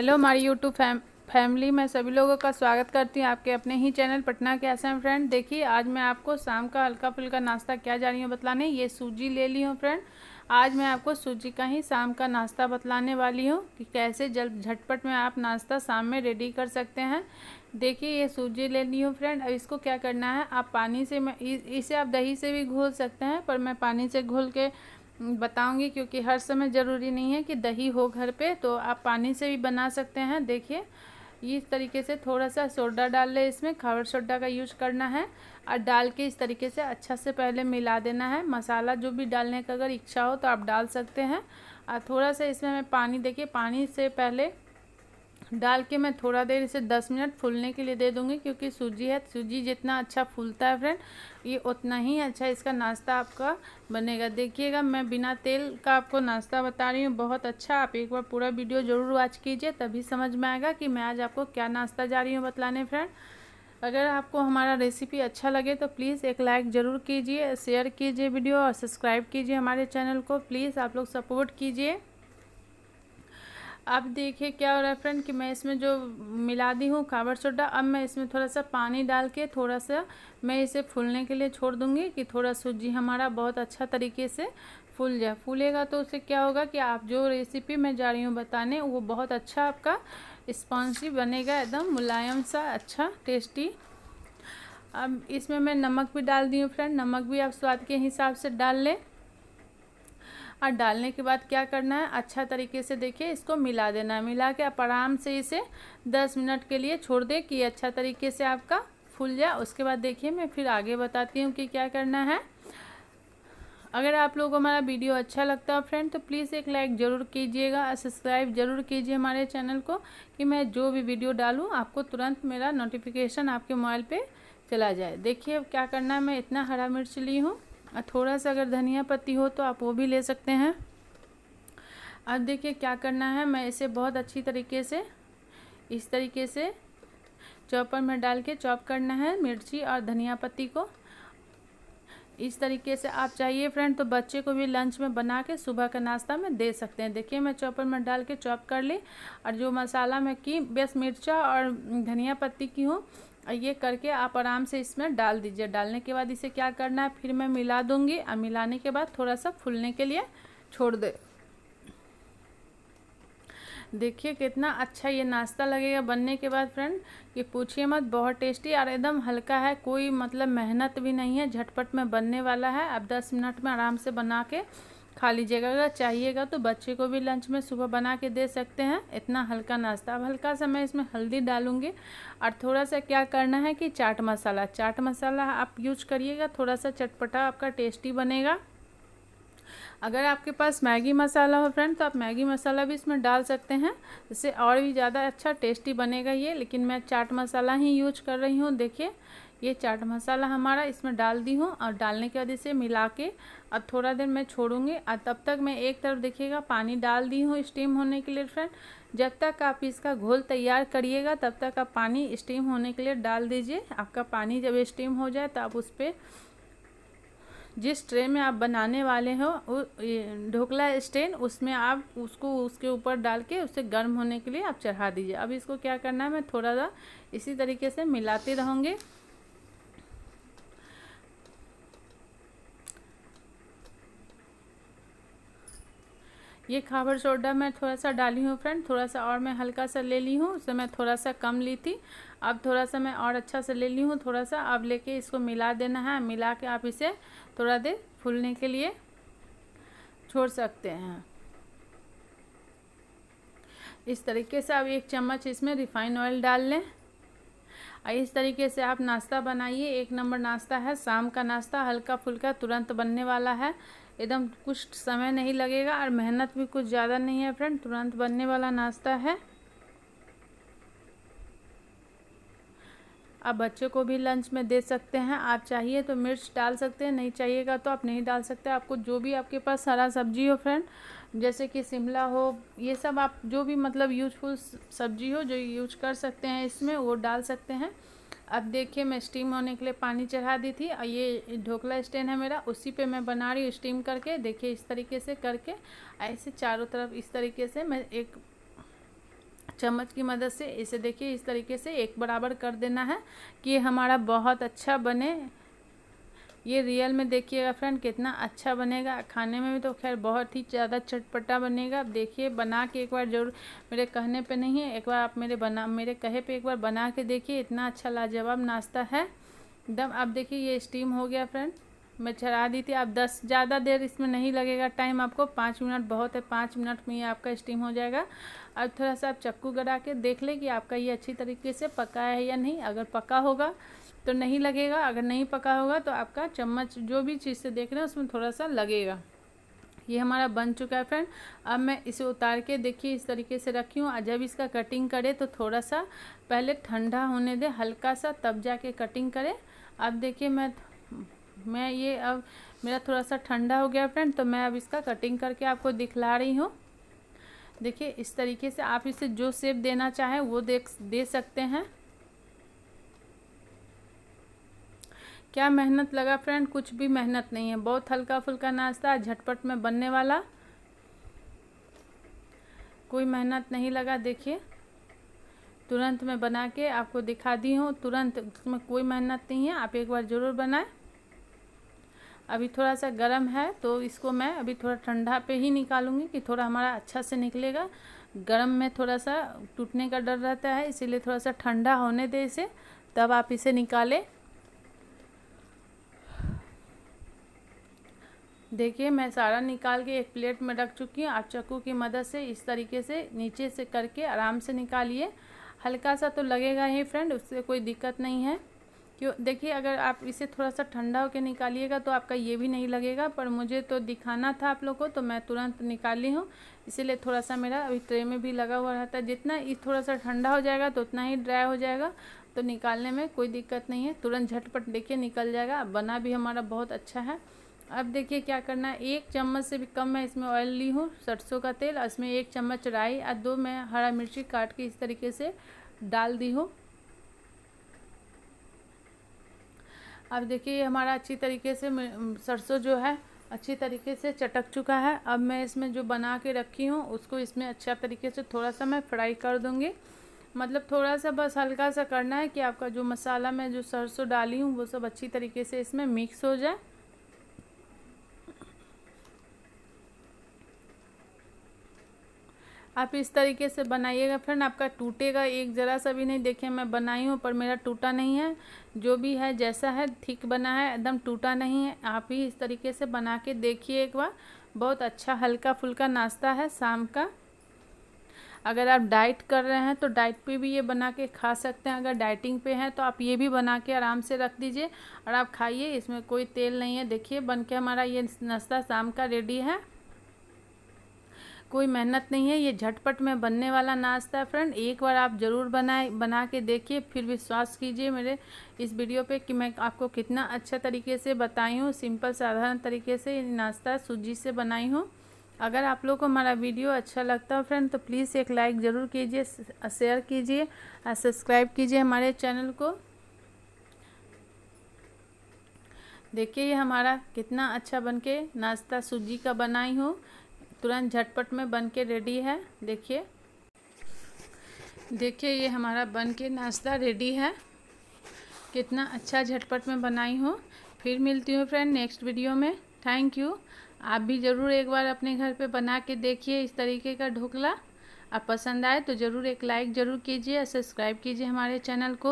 hello हमारी YouTube fam family मैं सभी लोगों का स्वागत करती हूँ आपके अपने ही चैनल पटना के आसाम फ्रेंड देखिए आज मैं आपको शाम का हल्का फुल्का नाश्ता क्या जा रही हूँ बतलाने ये सूजी ले ली हूँ फ्रेंड आज मैं आपको सूजी का ही शाम का नाश्ता बतलाने वाली हूँ कि कैसे जल झटपट में आप नाश्ता शाम में रेडी कर सकते हैं देखिए ये सूजी ले ली हूँ फ्रेंड अब इसको क्या करना है आप पानी से मैं इसे आप दही से भी घोल सकते हैं पर मैं पानी से घोल के बताऊंगी क्योंकि हर समय ज़रूरी नहीं है कि दही हो घर पे तो आप पानी से भी बना सकते हैं देखिए इस तरीके से थोड़ा सा सोडा डाल लें इसमें खावर सोडा का यूज करना है और डाल के इस तरीके से अच्छा से पहले मिला देना है मसाला जो भी डालने का अगर इच्छा हो तो आप डाल सकते हैं और थोड़ा सा इसमें मैं पानी देखिए पानी से पहले डाल के मैं थोड़ा देर इसे दस मिनट फूलने के लिए दे दूँगी क्योंकि सूजी है सूजी जितना अच्छा फूलता है फ्रेंड ये उतना ही अच्छा इसका नाश्ता आपका बनेगा देखिएगा मैं बिना तेल का आपको नाश्ता बता रही हूँ बहुत अच्छा आप एक बार पूरा वीडियो ज़रूर वॉच कीजिए तभी समझ में आएगा कि मैं आज आपको क्या नाश्ता जा रही हूँ बतलाने फ्रेंड अगर आपको हमारा रेसिपी अच्छा लगे तो प्लीज़ एक लाइक ज़रूर कीजिए शेयर कीजिए वीडियो और सब्सक्राइब कीजिए हमारे चैनल को प्लीज़ आप लोग सपोर्ट कीजिए अब देखिए क्या हो रहा है फ्रेंड कि मैं इसमें जो मिला दी हूँ कावर सोडा अब मैं इसमें थोड़ा सा पानी डाल के थोड़ा सा मैं इसे फूलने के लिए छोड़ दूँगी कि थोड़ा सूजी हमारा बहुत अच्छा तरीके से फूल जाए फूलेगा तो उससे क्या होगा कि आप जो रेसिपी मैं जा रही हूँ बताने वो बहुत अच्छा आपका स्पॉन्जी बनेगा एकदम मुलायम सा अच्छा टेस्टी अब इसमें मैं नमक भी डाल दी हूँ फ्रेंड नमक भी आप स्वाद के हिसाब से डाल लें और डालने के बाद क्या करना है अच्छा तरीके से देखिए इसको मिला देना है मिला के आप आराम से इसे दस मिनट के लिए छोड़ दें कि अच्छा तरीके से आपका फूल जाए उसके बाद देखिए मैं फिर आगे बताती हूँ कि क्या करना है अगर आप लोगों को हमारा वीडियो अच्छा लगता है फ्रेंड तो प्लीज़ एक लाइक ज़रूर कीजिएगा और सब्सक्राइब ज़रूर कीजिए हमारे चैनल को कि मैं जो भी वीडियो डालूँ आपको तुरंत मेरा नोटिफिकेशन आपके मोबाइल पे चला जाए देखिए क्या करना है मैं इतना हरा मिर्च ली हूँ और थोड़ा सा अगर धनिया पत्ती हो तो आप वो भी ले सकते हैं अब देखिए क्या करना है मैं इसे बहुत अच्छी तरीके से इस तरीके से चॉपर में डाल के चॉप करना है मिर्ची और धनिया पत्ती को इस तरीके से आप चाहिए फ्रेंड तो बच्चे को भी लंच में बना के सुबह का नाश्ता में दे सकते हैं देखिए मैं चॉपर में डाल के चॉप कर ली और जो मसाला मैं की बस मिर्चा और धनिया पत्ती की हूँ ये करके आप आराम से इसमें डाल दीजिए डालने के बाद इसे क्या करना है फिर मैं मिला दूँगी और मिलाने के बाद थोड़ा सा फूलने के लिए छोड़ दे देखिए कितना अच्छा ये नाश्ता लगेगा बनने के बाद फ्रेंड कि पूछिए मत बहुत टेस्टी और एकदम हल्का है कोई मतलब मेहनत भी नहीं है झटपट में बनने वाला है अब दस मिनट में आराम से बना के खा लीजिएगा अगर चाहिएगा तो बच्चे को भी लंच में सुबह बना के दे सकते हैं इतना हल्का नाश्ता अब हल्का सा मैं इसमें हल्दी डालूंगी और थोड़ा सा क्या करना है कि चाट मसाला चाट मसाला आप यूज करिएगा थोड़ा सा चटपटा आपका टेस्टी बनेगा अगर आपके पास मैगी मसाला हो फ्रेंड तो आप मैगी मसाला भी इसमें डाल सकते हैं इससे और भी ज़्यादा अच्छा टेस्टी बनेगा ये लेकिन मैं चाट मसाला ही यूज कर रही हूँ देखिए ये चाट मसाला हमारा इसमें डाल दी हूँ और डालने के बाद इसे मिला के अब थोड़ा देर मैं छोड़ूंगी और तब तक मैं एक तरफ देखिएगा पानी डाल दी हूँ स्टीम होने के लिए फ्रेंड जब तक आप इसका घोल तैयार करिएगा तब तक आप पानी स्टीम होने के लिए डाल दीजिए आपका पानी जब स्टीम हो जाए तो आप उस पर जिस ट्रे में आप बनाने वाले हो ढोकला स्टेन उसमें आप उसको उसके ऊपर डाल के उसे गर्म होने के लिए आप चढ़ा दीजिए अब इसको क्या करना है मैं थोड़ा सा इसी तरीके से मिलाते रहूँगी ये खाबर सोडा मैं थोड़ा सा डाली हूँ फ्रेंड थोड़ा सा और मैं हल्का सा ले ली हूँ उससे मैं थोड़ा सा कम ली थी अब थोड़ा सा मैं और अच्छा सा ले ली हूँ थोड़ा सा अब लेके इसको मिला देना है मिला के आप इसे थोड़ा देर फूलने के लिए छोड़ सकते हैं इस तरीके से आप एक चम्मच इसमें रिफाइन ऑयल डाल लें और इस तरीके से आप नाश्ता बनाइए एक नंबर नाश्ता है शाम का नाश्ता हल्का फुल्का तुरंत बनने वाला है एकदम कुछ समय नहीं लगेगा और मेहनत भी कुछ ज़्यादा नहीं है फ्रेंड तुरंत बनने वाला नाश्ता है आप बच्चे को भी लंच में दे सकते हैं आप चाहिए तो मिर्च डाल सकते हैं नहीं चाहिएगा तो आप नहीं डाल सकते आपको जो भी आपके पास हरा सब्जी हो फ्रेंड जैसे कि शिमला हो ये सब आप जो भी मतलब यूजफुल सब्जी हो जो यूज कर सकते हैं इसमें वो डाल सकते हैं अब देखिए मैं स्टीम होने के लिए पानी चढ़ा दी थी और ये ढोकला स्टैंड है मेरा उसी पे मैं बना रही हूँ स्टीम करके देखिए इस तरीके से करके ऐसे चारों तरफ इस तरीके से मैं एक चम्मच की मदद से इसे देखिए इस तरीके से एक बराबर कर देना है कि हमारा बहुत अच्छा बने ये रियल में देखिएगा फ्रेंड कितना अच्छा बनेगा खाने में भी तो खैर बहुत ही ज़्यादा चटपटा बनेगा देखिए बना के एक बार जरूर मेरे कहने पे नहीं है एक बार आप मेरे बना मेरे कहे पे एक बार बना के देखिए इतना अच्छा लाजवाब नाश्ता है एकदम आप देखिए ये स्टीम हो गया फ्रेंड मैं चढ़ा दी थी आप दस ज़्यादा देर इसमें नहीं लगेगा टाइम आपको पाँच मिनट बहुत है पाँच मिनट में ये आपका स्टीम हो जाएगा अब थोड़ा सा आप चक्कू गड़ा के देख लें कि आपका ये अच्छी तरीके से पका है या नहीं अगर पका होगा तो नहीं लगेगा अगर नहीं पका होगा तो आपका चम्मच जो भी चीज़ से देख रहे हैं उसमें थोड़ा सा लगेगा ये हमारा बन चुका है फ्रेंड अब मैं इसे उतार के देखिए इस तरीके से रखी हूँ जब इसका कटिंग करें तो थोड़ा सा पहले ठंडा होने दे हल्का सा तब जाके कटिंग करें अब देखिए मैं मैं ये अब मेरा थोड़ा सा ठंडा हो गया फ्रेंड तो मैं अब इसका कटिंग करके आपको दिखला रही हूँ देखिए इस तरीके से आप इसे जो सेप देना चाहें वो दे दे सकते हैं क्या मेहनत लगा फ्रेंड कुछ भी मेहनत नहीं है बहुत हल्का फुल्का नाश्ता झटपट में बनने वाला कोई मेहनत नहीं लगा देखिए तुरंत मैं बना के आपको दिखा दी हूँ तुरंत उसमें कोई मेहनत नहीं है आप एक बार ज़रूर बनाएं अभी थोड़ा सा गर्म है तो इसको मैं अभी थोड़ा ठंडा पे ही निकालूंगी कि थोड़ा हमारा अच्छा से निकलेगा गर्म में थोड़ा सा टूटने का डर रहता है इसीलिए थोड़ा सा ठंडा होने दे इसे तब आप इसे निकालें देखिए मैं सारा निकाल के एक प्लेट में रख चुकी हूँ आप चक्कू की मदद से इस तरीके से नीचे से करके आराम से निकालिए हल्का सा तो लगेगा ही फ्रेंड उससे कोई दिक्कत नहीं है क्यों देखिए अगर आप इसे थोड़ा सा ठंडा होकर निकालिएगा तो आपका ये भी नहीं लगेगा पर मुझे तो दिखाना था आप लोग को तो मैं तुरंत निकाली हूँ इसीलिए थोड़ा सा मेरा अभी ट्रे में भी लगा हुआ रहता है जितना इस थोड़ा सा ठंडा हो जाएगा तो उतना ही ड्राई हो जाएगा तो निकालने में कोई दिक्कत नहीं है तुरंत झटपट देखिए निकल जाएगा बना भी हमारा बहुत अच्छा है अब देखिए क्या करना है एक चम्मच से भी कम मैं इसमें ऑयल ली हूँ सरसों का तेल और इसमें एक चम्मच राई और दो मैं हरा मिर्ची काट के इस तरीके से डाल दी हूँ अब देखिए हमारा अच्छी तरीके से सरसों जो है अच्छी तरीके से चटक चुका है अब मैं इसमें जो बना के रखी हूँ उसको इसमें अच्छा तरीके से थोड़ा सा मैं फ्राई कर दूँगी मतलब थोड़ा सा बस हल्का सा करना है कि आपका जो मसाला मैं जो सरसों डाली हूँ वो सब अच्छी तरीके से इसमें मिक्स हो जाए आप इस तरीके से बनाइएगा फ्रेंड आपका टूटेगा एक ज़रा सा भी नहीं देखिए मैं बनाई हूँ पर मेरा टूटा नहीं है जो भी है जैसा है ठीक बना है एकदम टूटा नहीं है आप ही इस तरीके से बना के देखिए एक बार बहुत अच्छा हल्का फुल्का नाश्ता है शाम का अगर आप डाइट कर रहे हैं तो डाइट पे भी ये बना के खा सकते हैं अगर डाइटिंग पे हैं तो आप ये भी बना के आराम से रख दीजिए और आप खाइए इसमें कोई तेल नहीं है देखिए बन के हमारा ये नाश्ता शाम का रेडी है कोई मेहनत नहीं है ये झटपट में बनने वाला नाश्ता है फ्रेंड एक बार आप ज़रूर बनाए बना के देखिए फिर विश्वास कीजिए मेरे इस वीडियो पे कि मैं आपको कितना अच्छा तरीके से बताई हूँ सिंपल साधारण तरीके से नाश्ता सूजी से बनाई हूँ अगर आप लोग को हमारा वीडियो अच्छा लगता हो फ्रेंड तो प्लीज़ एक लाइक ज़रूर कीजिए शेयर कीजिए और सब्सक्राइब कीजिए हमारे चैनल को देखिए ये हमारा कितना अच्छा बनके नाश्ता सूजी का बनाई हूँ तुरंत झटपट में बन के रेडी है देखिए देखिए ये हमारा बन के नाश्ता रेडी है कितना अच्छा झटपट में बनाई हूँ फिर मिलती हूँ फ्रेंड नेक्स्ट वीडियो में थैंक यू आप भी ज़रूर एक बार अपने घर पे बना के देखिए इस तरीके का ढोकला आप पसंद आए तो ज़रूर एक लाइक ज़रूर कीजिए और सब्सक्राइब कीजिए हमारे चैनल को